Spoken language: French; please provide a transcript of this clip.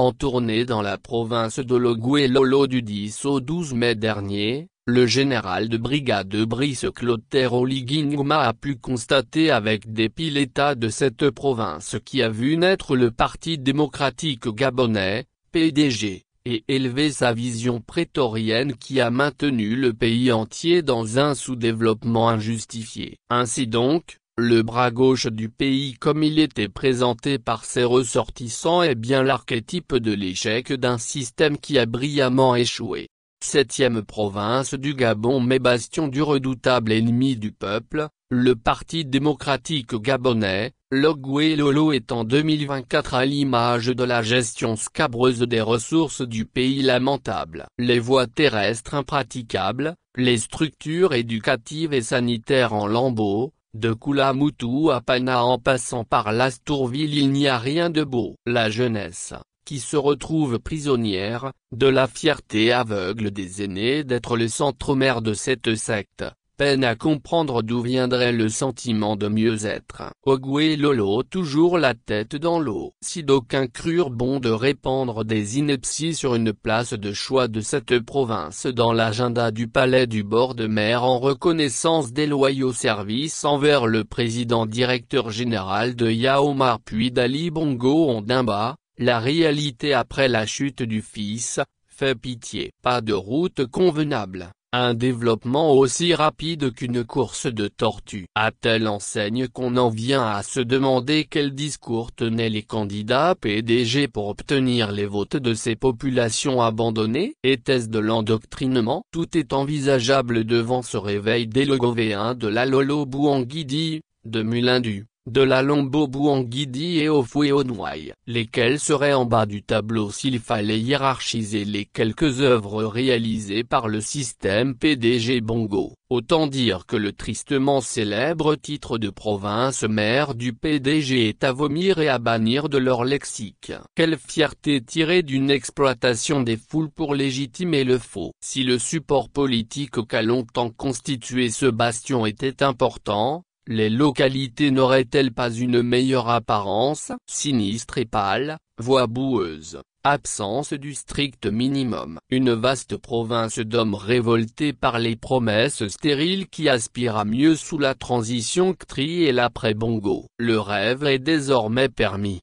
En tournée dans la province de Loguelolo du 10 au 12 mai dernier, le général de brigade Brice Clotaire Oliginguma a pu constater avec dépit l'état de cette province qui a vu naître le Parti démocratique gabonais, PDG, et élever sa vision prétorienne qui a maintenu le pays entier dans un sous-développement injustifié. Ainsi donc, le bras gauche du pays comme il était présenté par ses ressortissants est bien l'archétype de l'échec d'un système qui a brillamment échoué. Septième province du Gabon mais bastion du redoutable ennemi du peuple, le Parti démocratique gabonais, Logwe Lolo est en 2024 à l'image de la gestion scabreuse des ressources du pays lamentable. Les voies terrestres impraticables, les structures éducatives et sanitaires en lambeaux, de Koulamoutou à Pana en passant par Lastourville il n'y a rien de beau. La jeunesse, qui se retrouve prisonnière, de la fierté aveugle des aînés d'être le centre-mère de cette secte, peine à comprendre d'où viendrait le sentiment de mieux-être. Ogwe Lolo toujours la tête dans l'eau. Si d'aucuns crurent bon de répandre des inepties sur une place de choix de cette province dans l'agenda du palais du bord de mer en reconnaissance des loyaux services envers le président directeur général de Yaomar puis d'Ali Bongo Ondimba, la réalité après la chute du fils, fait pitié. Pas de route convenable. Un développement aussi rapide qu'une course de tortue. À telle enseigne qu'on en vient à se demander quel discours tenaient les candidats PDG pour obtenir les votes de ces populations abandonnées. Et ce de l'endoctrinement Tout est envisageable devant ce réveil des Logovéens de la Lolo Bouanguidi, de Mulindu de la en guidi et au au noyé. lesquels seraient en bas du tableau s'il fallait hiérarchiser les quelques œuvres réalisées par le système PDG Bongo. Autant dire que le tristement célèbre titre de province maire du PDG est à vomir et à bannir de leur lexique. Quelle fierté tirée d'une exploitation des foules pour légitimer le faux. Si le support politique qu'a longtemps constitué ce bastion était important, les localités n'auraient-elles pas une meilleure apparence Sinistre et pâle, voix boueuse, absence du strict minimum. Une vaste province d'hommes révoltés par les promesses stériles qui aspirent à mieux sous la transition CTRI et l'après-Bongo. Le rêve est désormais permis.